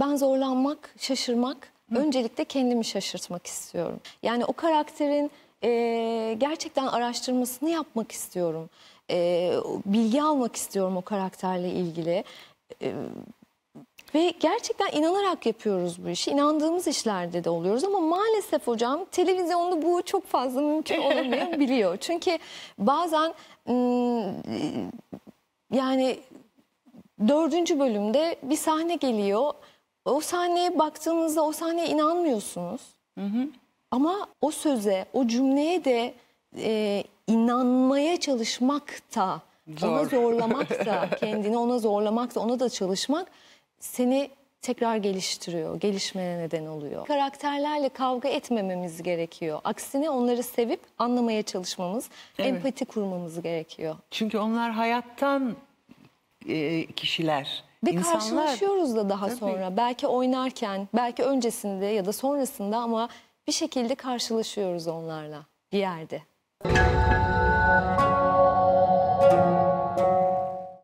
Ben zorlanmak, şaşırmak, Hı. öncelikle kendimi şaşırtmak istiyorum. Yani o karakterin e, gerçekten araştırmasını yapmak istiyorum. E, bilgi almak istiyorum o karakterle ilgili. E, ve gerçekten inanarak yapıyoruz bu işi. İnandığımız işlerde de oluyoruz ama maalesef hocam televizyonda bu çok fazla mümkün biliyor. Çünkü bazen ıı, yani dördüncü bölümde bir sahne geliyor. O sahneye baktığınızda o sahneye inanmıyorsunuz. Hı hı. Ama o söze, o cümleye de e, inanmaya çalışmak da, Zor. ona zorlamak da, kendini ona zorlamak da, ona da çalışmak seni tekrar geliştiriyor, gelişmeye neden oluyor. Karakterlerle kavga etmememiz gerekiyor. Aksine onları sevip anlamaya çalışmamız, evet. empati kurmamız gerekiyor. Çünkü onlar hayattan e, kişiler. Ve İnsanlar... karşılaşıyoruz da daha Tabii. sonra. Belki oynarken, belki öncesinde ya da sonrasında ama bir şekilde karşılaşıyoruz onlarla bir yerde.